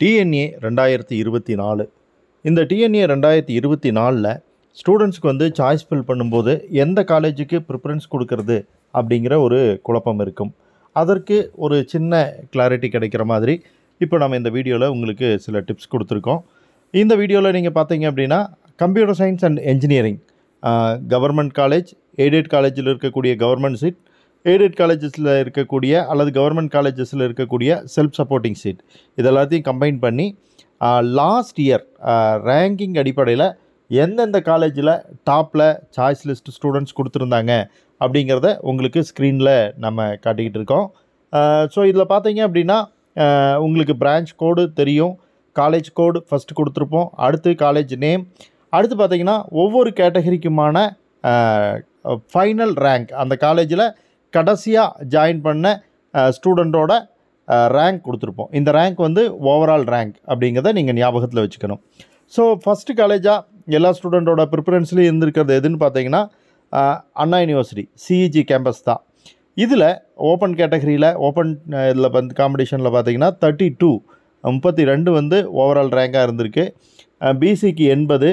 DNA ரெண்டாயிரத்தி இருபத்தி நாலு இந்த டிஎன்ஏ ரெண்டாயிரத்தி இருபத்தி நாலில் ஸ்டூடெண்ட்ஸ்க்கு வந்து சாய்ஸ் ஃபில் பண்ணும்போது எந்த காலேஜுக்கு ப்ரிஃபரன்ஸ் கொடுக்கறது அப்படிங்கிற ஒரு குழப்பம் இருக்கும் அதற்கு ஒரு சின்ன கிளாரிட்டி கிடைக்கிற மாதிரி இப்போ நம்ம இந்த வீடியோவில் உங்களுக்கு சில டிப்ஸ் கொடுத்துருக்கோம் இந்த வீடியோவில் நீங்கள் பார்த்தீங்க அப்படின்னா computer science and engineering government college aided காலேஜில் இருக்கக்கூடிய கவர்மெண்ட் சீட் எய்டட் காலேஜஸில் இருக்கக்கூடிய அல்லது கவர்மெண்ட் காலேஜஸில் இருக்கக்கூடிய செல்ஃப் சப்போர்ட்டிங் சீட் இதெல்லாத்தையும் கம்பைன் பண்ணி லாஸ்ட் இயர் ரேங்கிங் அடிப்படையில் எந்தெந்த காலேஜில் டாப்பில் சாய்ஸ் லிஸ்ட் ஸ்டூடெண்ட்ஸ் கொடுத்துருந்தாங்க அப்படிங்கிறத உங்களுக்கு ஸ்க்ரீனில் நம்ம காட்டிக்கிட்டு இருக்கோம் ஸோ இதில் பார்த்தீங்க அப்படின்னா உங்களுக்கு பிரான்ச் கோடு தெரியும் காலேஜ் கோடு ஃபஸ்ட்டு கொடுத்துருப்போம் அடுத்து காலேஜ் நேம் அடுத்து பார்த்திங்கன்னா ஒவ்வொரு கேட்டகரிக்குமான ஃபைனல் ரேங்க் அந்த காலேஜில் கடைசியாக ஜாயின் பண்ண ஸ்டூடெண்ட்டோட ரேங்க் கொடுத்துருப்போம் இந்த ரேங்க் வந்து ஓவரால் ரேங்க் அப்படிங்கிறத நீங்கள் ஞாபகத்தில் வச்சுக்கணும் ஸோ ஃபஸ்ட்டு காலேஜாக எல்லா ஸ்டூடெண்ட்டோட ப்ரிஃபரன்ஸ்லேயும் இருந்திருக்கிறது எதுன்னு பார்த்தீங்கன்னா அண்ணா யூனிவர்சிட்டி சிஇஜி கேம்பஸ் தான் இதில் ஓப்பன் கேட்டகரியில் ஓப்பன் இதில் வந்து காம்படிஷனில் பார்த்தீங்கன்னா தேர்ட்டி டூ முப்பத்தி ரெண்டு வந்து ஓவரால் ரேங்காக இருந்திருக்கு பிசிக்கு எண்பது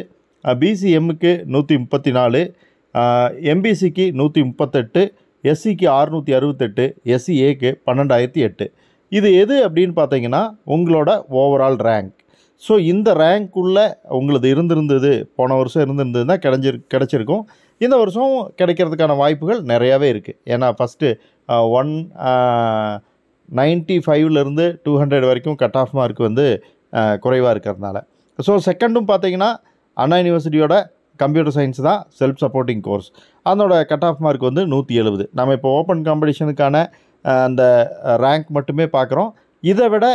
பிசிஎம்முக்கு நூற்றி முப்பத்தி நாலு எம்பிசிக்கு நூற்றி முப்பத்தெட்டு எஸ்சிக்கு அறுநூற்றி அறுபத்தெட்டு எஸ்சி ஏக்கு பன்னெண்டாயிரத்தி எட்டு இது எது அப்படின்னு பார்த்தீங்கன்னா உங்களோட ஓவரால் ரேங்க் ஸோ இந்த ரேங்க்குள்ளே உங்களது இருந்திருந்தது போன வருஷம் தான் கிடைஞ்சிரு கிடச்சிருக்கும் இந்த வருஷம் கிடைக்கிறதுக்கான வாய்ப்புகள் நிறையாவே இருக்குது ஏன்னா ஃபஸ்ட்டு ஒன் நைன்ட்டி ஃபைவ்லேருந்து டூ ஹண்ட்ரட் வரைக்கும் கட் ஆஃப் மார்க் வந்து குறைவாக இருக்கிறதுனால ஸோ செகண்டும் பார்த்தீங்கன்னா அண்ணா யூனிவர்சிட்டியோட கம்ப்யூட்டர் சயின்ஸ் தான் செல்ஃப் சப்போர்ட்டிங் கோர்ஸ் அதனோட கட் ஆஃப் மார்க் வந்து நூற்றி எழுபது நம்ம இப்போ ஓப்பன் காம்படிஷனுக்கான அந்த ரேங்க் மட்டுமே பார்க்குறோம் இதை விட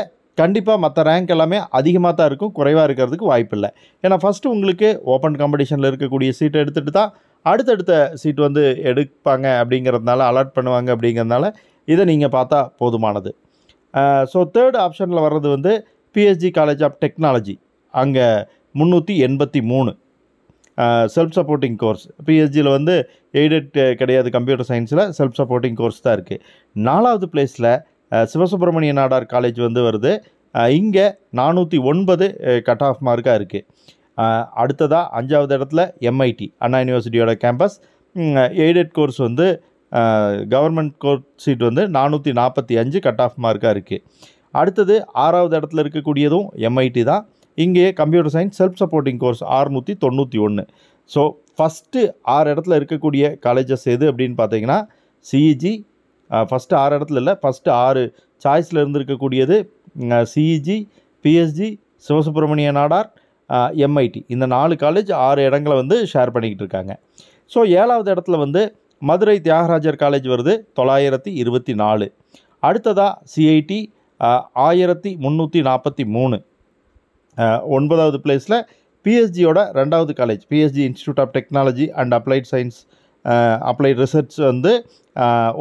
கண்டிப்பாக மற்ற ரேங்க் எல்லாமே அதிகமாக தான் இருக்கும் குறைவாக இருக்கிறதுக்கு வாய்ப்பு இல்லை ஏன்னா ஃபஸ்ட்டு உங்களுக்கு ஓப்பன் காம்படிஷனில் இருக்கக்கூடிய சீட்டை எடுத்துகிட்டு தான் அடுத்தடுத்த சீட் வந்து எடுப்பாங்க அப்படிங்கிறதுனால அலாட் பண்ணுவாங்க அப்படிங்கிறதுனால இதை நீங்கள் பார்த்தா போதுமானது ஸோ தேர்ட் ஆப்ஷனில் வர்றது வந்து பிஎஸ்ஜி காலேஜ் ஆஃப் டெக்னாலஜி அங்கே முந்நூற்றி எண்பத்தி மூணு செல்ஃப் சப்போர்ட்டிங் கோர்ஸ் பிஹெச்டியில் வந்து எய்டட் கிடையாது கம்ப்யூட்டர் சயின்ஸில் செல்ஃப் சப்போர்ட்டிங் கோர்ஸ் தான் இருக்குது நாலாவது பிளேஸில் சிவசுப்பிரமணிய நாடார் காலேஜ் வந்து வருது இங்கே நானூற்றி ஒன்பது கட் ஆஃப் மார்க்காக இருக்குது அடுத்ததாக அஞ்சாவது இடத்துல எம்ஐடி அண்ணா யூனிவர்சிட்டியோட கேம்பஸ் எய்டட் கோர்ஸ் வந்து கவர்மெண்ட் கோர்ஸ் சீட் வந்து நானூற்றி நாற்பத்தி அஞ்சு கட் ஆஃப் மார்க்காக இருக்குது அடுத்தது ஆறாவது இடத்துல இருக்கக்கூடியதும் எம்ஐடி தான் இங்கேயே computer science self supporting course ஆறுநூற்றி தொண்ணூற்றி ஒன்று ஸோ ஃபஸ்ட்டு ஆறு இடத்துல இருக்கக்கூடிய காலேஜஸ் எது அப்படின்னு பார்த்தீங்கன்னா சிஇஜி ஃபஸ்ட்டு e ஆறு இடத்துல இல்லை ஃபஸ்ட்டு ஆறு சாய்ஸில் இருந்து இருக்கக்கூடியது CEG PSG e Sivasubramaniya Nadar MIT இந்த நாலு காலேஜ் ஆறு இடங்களை வந்து ஷேர் பண்ணிக்கிட்டு இருக்காங்க ஸோ ஏழாவது இடத்துல வந்து மதுரை தியாகராஜர் காலேஜ் வருது தொள்ளாயிரத்தி இருபத்தி நாலு அடுத்ததாக சிஐடி ஆயிரத்தி முந்நூற்றி நாற்பத்தி மூணு ஒன்பதாவது பிளேஸில் பிஎஸ்ஜியோட ரெண்டாவது college PSG institute of technology and applied science applied research வந்து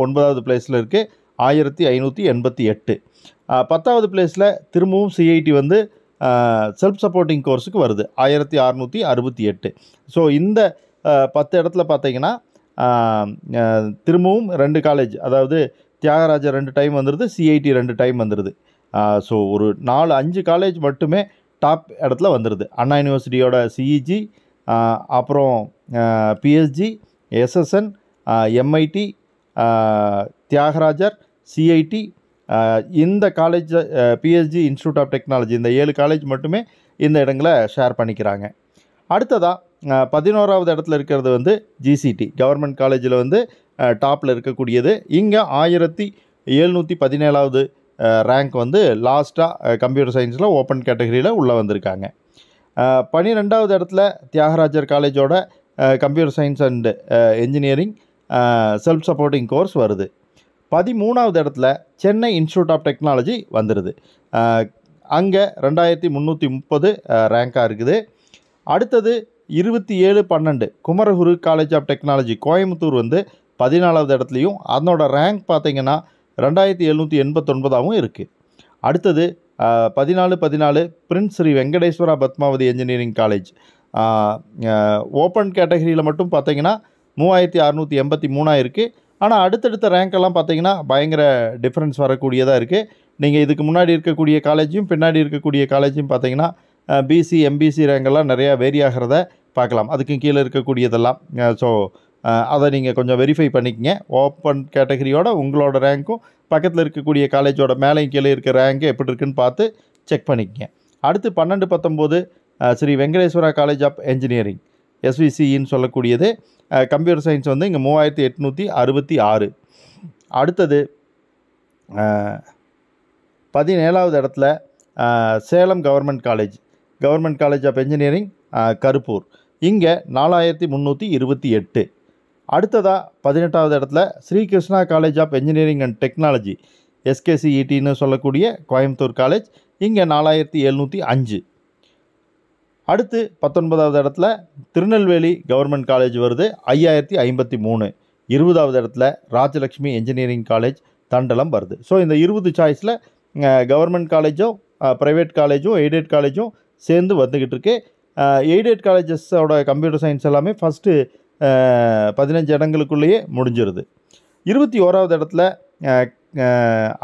ஒன்பதாவது பிளேஸில் இருக்குது ஆயிரத்தி ஐநூற்றி எண்பத்தி எட்டு பத்தாவது பிளேஸில் திரும்பவும் சிஐடி வந்து செல்ஃப் சப்போர்ட்டிங் கோர்ஸுக்கு வருது ஆயிரத்தி அறநூற்றி அறுபத்தி எட்டு ஸோ இந்த பத்து இடத்துல பார்த்தீங்கன்னா திரும்பவும் ரெண்டு காலேஜ் அதாவது தியாகராஜர் ரெண்டு டைம் வந்துடுது சிஐடி ரெண்டு டைம் வந்துடுது ஸோ ஒரு நாலு அஞ்சு காலேஜ் மட்டுமே டாப் இடத்துல வந்துடுது அண்ணா யூனிவர்சிட்டியோட சிஇஜி e அப்புறம் PSG SSN MIT Thiagarajar CIT இந்த college PSG institute of technology இந்த ஏழு காலேஜ் மட்டுமே இந்த இடங்களை ஷேர் பண்ணிக்கிறாங்க அடுத்ததாக பதினோராவது இடத்துல இருக்கிறது வந்து ஜிசிடி கவர்மெண்ட் காலேஜில் வந்து டாப்பில் இருக்கக்கூடியது இங்கே ஆயிரத்தி எழுநூற்றி பதினேழாவது ரேங்க் வந்து லாஸ்ட்டாக கம்ப்யூட்டர் சயின்ஸில் ஓப்பன் கேட்டகரியில் உள்ளே வந்திருக்காங்க பனிரெண்டாவது இடத்துல தியாகராஜர் காலேஜோட computer science and engineering self supporting course வருது பதிமூணாவது இடத்துல சென்னை இன்ஸ்டியூட் ஆஃப் டெக்னாலஜி வந்துடுது அங்கே ரெண்டாயிரத்தி முந்நூற்றி முப்பது ரேங்காக இருக்குது அடுத்தது இருபத்தி ஏழு பன்னெண்டு Kumaraguru college of technology Coimbatore வந்து பதினாலாவது இடத்துலையும் அதனோட ரேங்க் பார்த்திங்கன்னா ரெண்டாயிரத்தி எழுநூற்றி எண்பத்தொன்பதாகவும் இருக்குது அடுத்தது பதினாலு பதினாலு Prince Sri Venkateswara Padmavathy engineering college open கேட்டகரியில் மட்டும் பார்த்தீங்கன்னா மூவாயிரத்தி அறநூற்றி எண்பத்தி மூணாக இருக்குது ஆனால் அடுத்தடுத்த ரேங்கெல்லாம் பார்த்தீங்கன்னா பயங்கர டிஃப்ரென்ஸ் வரக்கூடியதாக இருக்குது நீங்கள் இதுக்கு முன்னாடி இருக்கக்கூடிய காலேஜையும் பின்னாடி இருக்கக்கூடிய காலேஜையும் பார்த்தீங்கன்னா பிசி எம்பிசி ரேங்கெல்லாம் நிறையா வேரி ஆகிறத பார்க்கலாம் அதுக்கும் கீழே இருக்கக்கூடியதெல்லாம் ஸோ அதை நீங்கள் கொஞ்சம் வெரிஃபை பண்ணிக்கங்க ஓப்பன் கேட்டகரியோட உங்களோட ரேங்க்கும் பக்கத்தில் இருக்கக்கூடிய காலேஜோட மேலேயும் கீழே இருக்க ரேங்க்கு எப்படி இருக்குன்னு பார்த்து செக் பண்ணிக்கங்க அடுத்து பன்னெண்டு பத்தொம்போது Sri Venkateswara college of engineering எஸ்விசின்னு சொல்லக்கூடியது கம்ப்யூட்டர் சயின்ஸ் வந்து இங்கே மூவாயிரத்தி எட்நூற்றி அறுபத்தி ஆறு அடுத்தது பதினேழாவது இடத்துல Salem government college government college of engineering Karuppur இங்கே நாலாயிரத்தி முந்நூற்றி இருபத்தி எட்டு அடுத்ததாக பதினெட்டாவது இடத்துல Sri Krishna college of engineering and technology எஸ்கேசிஇடின்னு சொல்லக்கூடிய கோயம்புத்தூர் காலேஜ் இங்கே நாலாயிரத்தி எழுநூற்றி அஞ்சு அடுத்து பத்தொன்பதாவது இடத்துல திருநெல்வேலி கவர்மெண்ட் காலேஜ் வருது ஐயாயிரத்தி ஐம்பத்தி மூணு இருபதாவது இடத்துல ராஜலக்ஷ்மி என்ஜினியரிங் காலேஜ் தண்டலம் வருது ஸோ இந்த இருபது சாய்ஸில் கவர்மெண்ட் காலேஜும் ப்ரைவேட் காலேஜும் எய்டட் காலேஜும் சேர்ந்து வந்துக்கிட்டு இருக்கு எய்டட் காலேஜஸோட கம்ப்யூட்டர் சயின்ஸ் எல்லாமே ஃபஸ்ட்டு பதினஞ்சு இடங்களுக்குள்ளேயே முடிஞ்சிருது இருபத்தி ஓராவது இடத்துல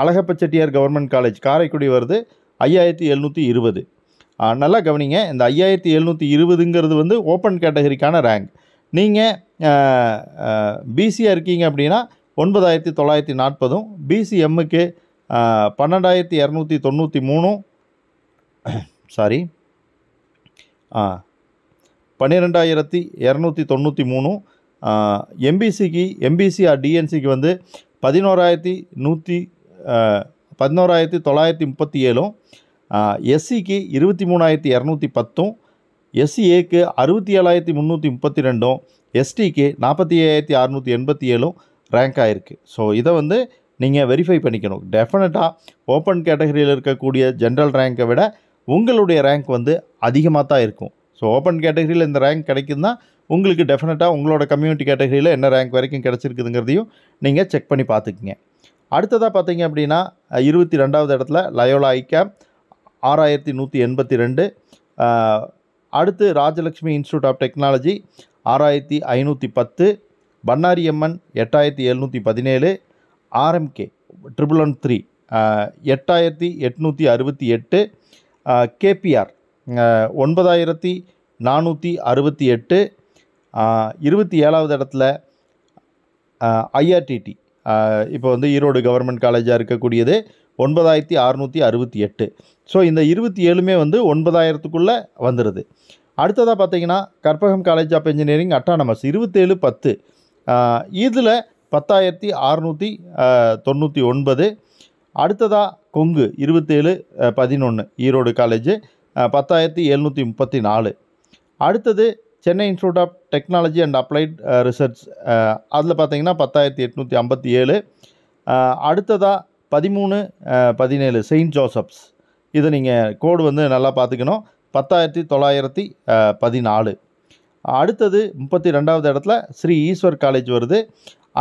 அழகப்பச்செட்டியார் கவர்மெண்ட் காலேஜ் காரைக்குடி வருது ஐயாயிரத்தி எழுநூற்றி இருபது நல்லா கவனிங்க இந்த ஐயாயிரத்தி எழுநூற்றி இருபதுங்கிறது வந்து ஓப்பன் கேட்டகரிக்கான ரேங்க் நீங்கள் பிசியாக இருக்கீங்க அப்படின்னா ஒன்பதாயிரத்தி தொள்ளாயிரத்தி நாற்பதும் பிசிஎம்முக்கு பன்னெண்டாயிரத்தி இரநூத்தி தொண்ணூற்றி மூணும் சாரி பன்னிரெண்டாயிரத்தி இரநூத்தி தொண்ணூற்றி மூணு எம்பிசிக்கு எம்பிசி ஆர் டிஎன்சிக்கு வந்து பதினோராயிரத்தி நூற்றி பதினோராயிரத்தி தொள்ளாயிரத்தி முப்பத்தி ஏழும் எஸ்சிக்கு இருபத்தி மூணாயிரத்தி இரநூத்தி பத்தும் எஸ்சிஏக்கு அறுபத்தி ஏழாயிரத்தி முந்நூற்றி முப்பத்தி ரெண்டும் எஸ்டிக்கு நாற்பத்தி ஏழாயிரத்தி அறநூற்றி எண்பத்தி ஏழும் ரேங்க் ஆகிருக்கு ஸோ இதை வந்து நீங்கள் வெரிஃபை பண்ணிக்கணும் டெஃபினட்டாக ஓப்பன் கேட்டகரியில் இருக்கக்கூடிய ஜென்ரல் ரேங்க்கை விட உங்களுடைய ரேங்க் வந்து அதிகமாக தான் இருக்கும் ஸோ ஓப்பன் கேட்டகரியில் இந்த ரேங்க் கிடைக்குதுன்னா உங்களுக்கு டெஃபினட்டாக உங்களோட கம்யூனிட்டி கேட்டகரியில் என்ன ரேங்க் வரைக்கும் கிடச்சிருக்குதுங்கிறதையும் நீங்கள் செக் பண்ணி பார்த்துக்குங்க அடுத்ததாக பார்த்தீங்க அப்படின்னா இருபத்தி ரெண்டாவது இடத்துல லயோலா ஐகேப் ஆறாயிரத்தி நூற்றி எண்பத்தி ரெண்டு அடுத்து ராஜலக்ஷ்மி இன்ஸ்டியூட் ஆஃப் டெக்னாலஜி ஆறாயிரத்தி ஐநூற்றி பத்து அம்மன் எட்டாயிரத்தி எழுநூற்றி பதினேழு ஆர்எம்கே ட்ரிபிள் ஒன் த்ரீ எட்டாயிரத்தி எட்நூற்றி அறுபத்தி எட்டு கேபிஆர் ஒன்பதாயிரத்தி நானூற்றி அறுபத்தி எட்டு இருபத்தி ஏழாவது இடத்துல ஐஆர்டிடி இப்போ வந்து ஈரோடு கவர்மெண்ட் காலேஜாக இருக்கக்கூடியது ஒன்பதாயிரத்தி அறுநூற்றி அறுபத்தி எட்டு ஸோ இந்த இருபத்தி ஏழுமே வந்து ஒன்பதாயிரத்துக்குள்ளே வந்துடுது அடுத்ததாக பார்த்தீங்கன்னா Karpagam college of engineering autonomous இருபத்தேழு பத்து இதில் பத்தாயிரத்தி அறுநூற்றி தொண்ணூற்றி ஒன்பது அடுத்ததாக கொங்கு இருபத்தேழு பதினொன்று ஈரோடு காலேஜு பத்தாயிரத்தி எழுநூற்றி முப்பத்தி நாலு அடுத்தது Chennai institute of technology and applied research அதில் பார்த்தீங்கன்னா பத்தாயிரத்தி எட்நூற்றி ஐம்பத்தி ஏழு அடுத்ததாக பதிமூணு பதினேழு செயின்ட் ஜோசப்ஸ் இதை நீங்கள் கோடு வந்து நல்லா பார்த்துக்கணும் பத்தாயிரத்தி தொள்ளாயிரத்தி பதினாலு அடுத்தது முப்பத்தி ரெண்டாவது இடத்துல ஸ்ரீ ஈஸ்வர் காலேஜ் வருது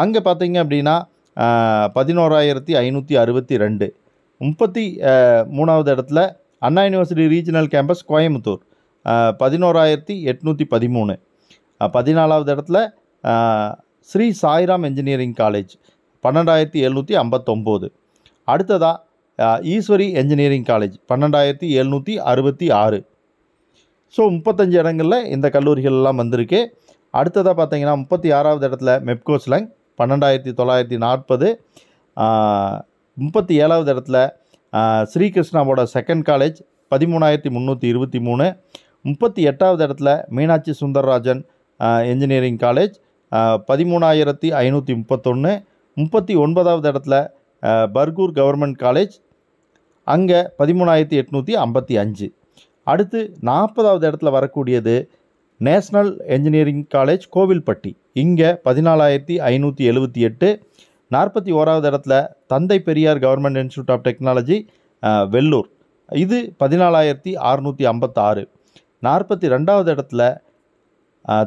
அங்கே பார்த்தீங்க அப்படின்னா பதினோராயிரத்தி ஐநூற்றி அறுபத்தி ரெண்டு முப்பத்தி மூணாவது இடத்துல Anna university regional campus Coimbatore பதினோராயிரத்தி எட்நூற்றி பதிமூணு பதினாலாவது இடத்துல ஸ்ரீ சாய்ராம் என்ஜினியரிங் காலேஜ் பன்னெண்டாயிரத்தி எழுநூற்றி ஐம்பத்தொம்போது அடுத்ததாக ஈஸ்வரி என்ஜினியரிங் காலேஜ் பன்னெண்டாயிரத்தி எழுநூற்றி அறுபத்தி ஆறு ஸோ முப்பத்தஞ்சு இடங்களில் இந்த கல்லூரிகள்லாம் வந்திருக்கு அடுத்ததாக பார்த்தீங்கன்னா முப்பத்தி ஆறாவது இடத்துல மெப்கோஸ்லங் பன்னெண்டாயிரத்தி தொள்ளாயிரத்தி நாற்பது முப்பத்தி ஏழாவது இடத்துல ஸ்ரீகிருஷ்ணாவோட செகண்ட் காலேஜ் பதிமூணாயிரத்தி முந்நூற்றி இருபத்தி மூணு முப்பத்தி எட்டாவது இடத்துல மீனாட்சி சுந்தரராஜன் என்ஜினியரிங் காலேஜ் பதிமூணாயிரத்தி ஐநூற்றி முப்பத்தொன்று முப்பத்தி ஒன்பதாவது இடத்துல பர்கூர் கவர்மெண்ட் காலேஜ் அங்கே பதிமூணாயிரத்தி எட்நூற்றி ஐம்பத்தி அஞ்சு அடுத்து நாற்பதாவது இடத்துல வரக்கூடியது நேஷ்னல் என்ஜினியரிங் காலேஜ் கோவில்பட்டி இங்கே பதினாலாயிரத்தி ஐநூற்றி எழுபத்தி எட்டு நாற்பத்தி ஓராவது இடத்துல Thanthai Periyar government institute of technology Vellore இது பதினாலாயிரத்தி அறுநூற்றி ஐம்பத்தாறு நாற்பத்தி ரெண்டாவது இடத்துல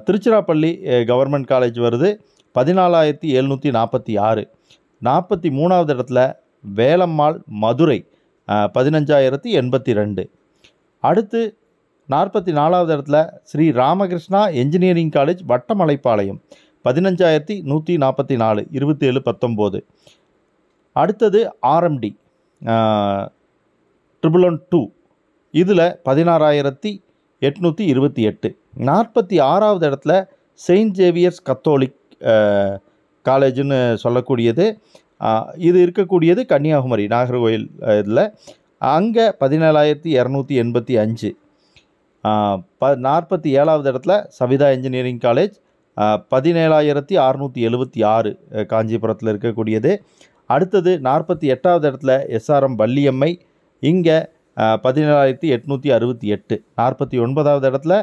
திருச்சிராப்பள்ளி கவர்மெண்ட் காலேஜ் வருது பதினாலாயிரத்தி எழுநூற்றி நாற்பத்தி ஆறு நாற்பத்தி மூணாவது இடத்துல வேலம்மாள் மதுரை பதினஞ்சாயிரத்தி எண்பத்தி ரெண்டு அடுத்து நாற்பத்தி நாலாவது இடத்துல ஸ்ரீ ராமகிருஷ்ணா என்ஜினியரிங் காலேஜ் வட்டமலைப்பாளையம் பதினஞ்சாயிரத்தி நூற்றி நாற்பத்தி நாலு இருபத்தேழு பத்தொம்போது அடுத்தது ஆர்எம்டி ட்ரிபிள் ஒன் டூ இதில் பதினாறாயிரத்தி எட்நூற்றி இருபத்தி எட்டு நாற்பத்தி ஆறாவது இடத்துல செயின்ட் ஜேவியர்ஸ் கத்தோலிக் காலேஜுன்னு சொல்லக்கூடியது இது இருக்கக்கூடியது கன்னியாகுமரி நாகர்கோயில் இதில் அங்கே பதினேழாயிரத்தி இரநூத்தி எண்பத்தி அஞ்சு ப நாற்பத்தி ஏழாவது இடத்துல சவிதா இன்ஜினியரிங் காலேஜ் பதினேழாயிரத்தி அறுநூற்றி எழுபத்தி ஆறு காஞ்சிபுரத்தில் இருக்கக்கூடியது அடுத்தது நாற்பத்தி எட்டாவது இடத்துல எஸ்ஆர்எம் வள்ளியம்மை இங்கே பதினேழாயிரத்தி எட்நூற்றி அறுபத்தி எட்டு நாற்பத்தி ஒன்பதாவது இடத்துல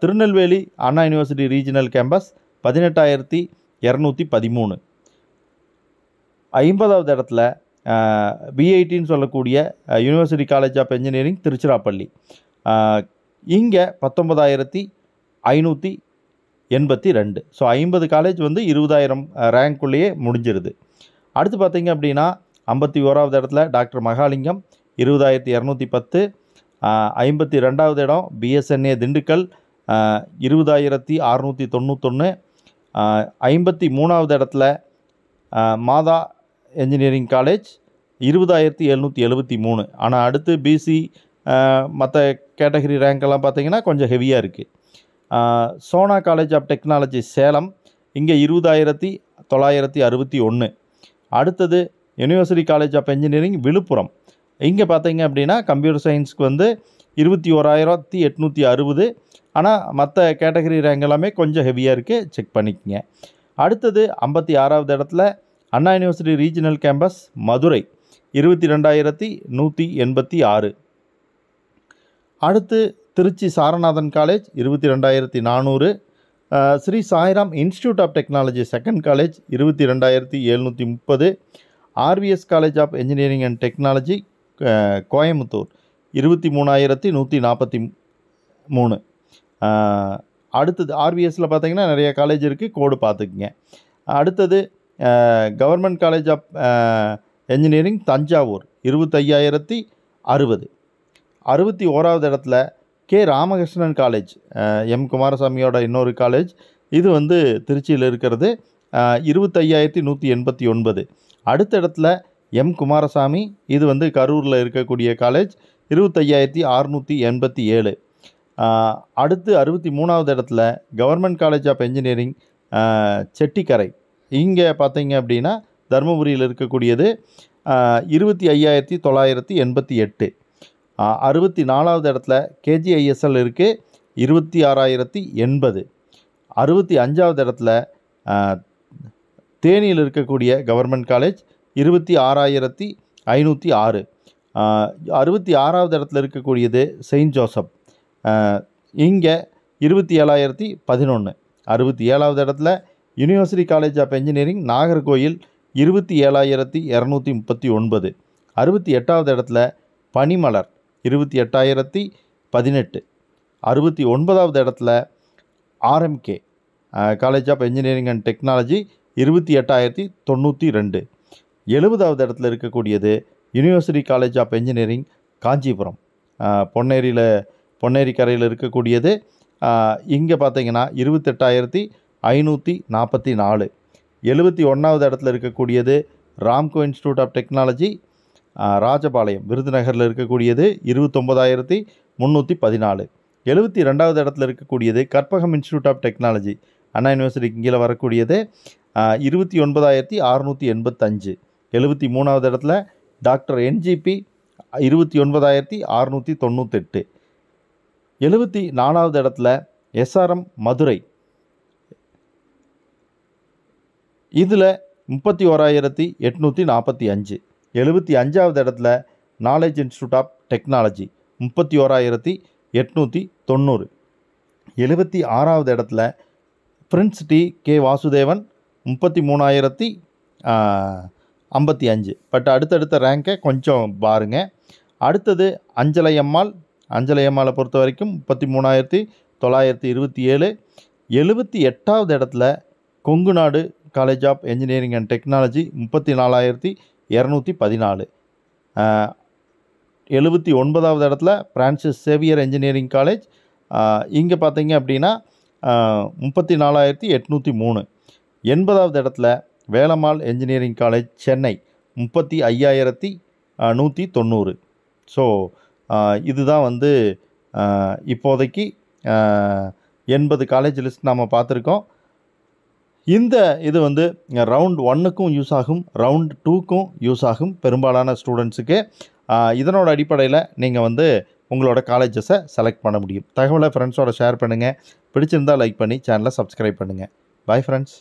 Tirunelveli Anna university regional campus பதினெட்டாயிரத்தி இரநூத்தி பதிமூணு ஐம்பதாவது இடத்துல பிஐடின்னு சொல்லக்கூடிய university college of engineering Tiruchirappalli இங்கே பத்தொன்பதாயிரத்தி ஐநூற்றி எண்பத்தி ரெண்டு ஸோ ஐம்பது காலேஜ் வந்து இருபதாயிரம் ரேங்க்குள்ளேயே முடிஞ்சிருது அடுத்து பார்த்திங்க அப்படின்னா ஐம்பத்தி ஓராவது இடத்துல டாக்டர் மகாலிங்கம் இருபதாயிரத்தி இரநூத்தி பத்து ஐம்பத்தி ரெண்டாவது இடம் பிஎஸ்என்ஏ திண்டுக்கல் இருபதாயிரத்தி அறநூற்றி தொண்ணூத்தொன்று ஐம்பத்தி மூணாவது இடத்துல மாதா என்ஜினியரிங் காலேஜ் இருபதாயிரத்தி எழுநூற்றி எழுபத்தி மூணு ஆனால் அடுத்து பிசி மற்ற கேட்டகரி ரேங்க்கெல்லாம் பார்த்திங்கன்னா கொஞ்சம் ஹெவியாக இருக்குது Sona college of technology Salem இங்கே இருபதாயிரத்தி தொள்ளாயிரத்தி அறுபத்தி ஒன்று அடுத்தது university college of engineering Villupuram இங்கே பார்த்தீங்க அப்படின்னா கம்ப்யூட்டர் சயின்ஸுக்கு வந்து இருபத்தி ஓராயிரத்தி எட்நூற்றி அறுபது ஆனால் மற்ற கேட்டகரி ரேங்க் எல்லாமே கொஞ்சம் ஹெவியாக இருக்குது செக் பண்ணிக்கோங்க அடுத்தது ஐம்பத்தி ஆறாவது இடத்துல Anna university regional campus Madurai இருபத்தி ரெண்டாயிரத்தி நூற்றி எண்பத்தி ஆறு அடுத்து திருச்சி சாரநாதன் காலேஜ் இருபத்தி ரெண்டாயிரத்தி நானூறு Sri Sairam institute of technology second college இருபத்தி ரெண்டாயிரத்தி எழுநூற்றி முப்பது RVS college of engineering and technology Coimbatore இருபத்தி மூணாயிரத்தி நூற்றி நாற்பத்தி மூணு அடுத்தது ஆர்விஎஸில் பார்த்தீங்கன்னா நிறைய காலேஜ் இருக்குது கோடு பார்த்துக்குங்க அடுத்தது government college of engineering Thanjavur இருபத்தையாயிரத்தி அறுபது அறுபத்தி ஓராவது இடத்துல கே ராமகிருஷ்ணன் காலேஜ் எம் குமாரசாமியோட இன்னொரு காலேஜ் இது வந்து திருச்சியில் இருக்கிறது இருபத்தையாயிரத்தி நூற்றி எண்பத்தி ஒன்பது அடுத்த இடத்துல எம் குமாரசாமி இது வந்து கரூரில் இருக்கக்கூடிய காலேஜ் இருபத்தையாயிரத்தி அறுநூற்றி எண்பத்தி ஏழு அடுத்து அறுபத்தி மூணாவது இடத்துல government college of engineering Chettikarai இங்கே பார்த்தீங்க அப்படின்னா தருமபுரியில் இருக்கக்கூடியது இருபத்தி ஐயாயிரத்தி தொள்ளாயிரத்தி எண்பத்தி எட்டு அறுபத்தி நாலாவது இடத்துல கேஜிஐஎஸ்எல் இருக்குது இருபத்தி ஆறாயிரத்தி எண்பது அறுபத்தி அஞ்சாவது இடத்துல தேனியில் இருக்கக்கூடிய கவர்மெண்ட் காலேஜ் இருபத்தி ஆறாயிரத்தி ஐநூற்றி ஆறு அறுபத்தி ஆறாவது இடத்துல இருக்கக்கூடியது செயின்ட் ஜோசப் இங்கே இருபத்தி ஏழாயிரத்தி பதினொன்று அறுபத்தி ஏழாவது இடத்துல university college of engineering Nagercoil இருபத்தி ஏழாயிரத்தி இரநூத்தி முப்பத்தி ஒன்பது அறுபத்தி எட்டாவது இடத்துல பனிமலர் இருபத்தி எட்டாயிரத்தி பதினெட்டு அறுபத்தி ஒன்பதாவது இடத்துல RMK college of engineering and technology இருபத்தி எட்டாயிரத்தி தொண்ணூற்றி ரெண்டு எழுபதாவது இடத்துல இருக்கக்கூடியது university college of engineering Kanchipuram பொன்னேரியில் பொன்னேரி கரையில் இருக்கக்கூடியது இங்கே பார்த்தீங்கன்னா இருபத்தெட்டாயிரத்தி ஐநூற்றி நாற்பத்தி நாலு எழுபத்தி ஒன்றாவது இடத்துல இருக்கக்கூடியது Ramco institute of technology Rajapalayam விருதுநகரில் இருக்கக்கூடியது இருபத்தொம்பதாயிரத்தி முந்நூற்றி பதினாலு எழுபத்தி ரெண்டாவது இடத்துல இருக்கக்கூடியது Karpagam institute of technology Anna யூனிவர்சிட்டிக்கு கீழே வரக்கூடியது இருபத்தி ஒன்பதாயிரத்தி அறுநூற்றி எண்பத்தஞ்சு எழுபத்தி மூணாவது இடத்துல டாக்டர் என்ஜிபி இருபத்தி ஒன்பதாயிரத்தி அறுநூற்றி தொண்ணூத்தெட்டு எழுபத்தி நாலாவது இடத்துல எஸ்ஆர்எம் மதுரை இதில் முப்பத்தி ஓராயிரத்தி எட்நூற்றி நாற்பத்தி அஞ்சு எழுபத்தி அஞ்சாவது இடத்துல நாலேஜ் இன்ஸ்டியூட் ஆஃப் டெக்னாலஜி முப்பத்தி ஓராயிரத்தி எட்நூற்றி தொண்ணூறு எழுபத்தி ஆறாவது இடத்துல பிரின்ஸ் டி கே வாசுதேவன் முப்பத்தி மூணாயிரத்தி ஐம்பத்தி அஞ்சு பட் அடுத்தடுத்த ரேங்கை கொஞ்சம் பாருங்கள் அடுத்தது அஞ்சலையம்மாள் அஞ்சலையம்மாளை பொறுத்த வரைக்கும் முப்பத்தி மூணாயிரத்தி தொள்ளாயிரத்தி இருபத்தி ஏழு எழுபத்தி எட்டாவது இடத்துல Kongu Nadu college of engineering and technology முப்பத்தி நாலாயிரத்தி இரநூத்தி பதினாலு எழுபத்தி ஒன்பதாவது இடத்துல பிரான்சிஸ் சேவியர் இன்ஜினியரிங் காலேஜ் இங்கே பார்த்தீங்க அப்படின்னா முப்பத்தி நாலாயிரத்தி எட்நூற்றி மூணு எண்பதாவது இடத்துல வேலம்மாள் இன்ஜினியரிங் காலேஜ் சென்னை முப்பத்தி ஐயாயிரத்தி நூற்றி தொண்ணூறு ஸோ இதுதான் வந்து இப்போதைக்கு எண்பது காலேஜ் லிஸ்ட் நாம் பார்த்துருக்கோம் இந்த இது வந்து ரவுண்ட் ஒன்னுக்கும் யூஸ் ஆகும் ரவுண்ட் டூக்கும் யூஸ் ஆகும் பெரும்பாலான ஸ்டூடெண்ட்ஸுக்கு இதனோட அடிப்படையில் நீங்கள் வந்து உங்களோட காலேஜஸை செலக்ட் பண்ண முடியும் தகவலை ஃப்ரெண்ட்ஸோட ஷேர் பண்ணுங்கள் பிடிச்சிருந்தால் லைக் பண்ணி சேனலை சப்ஸ்கிரைப் பண்ணுங்கள் பாய் ஃப்ரெண்ட்ஸ்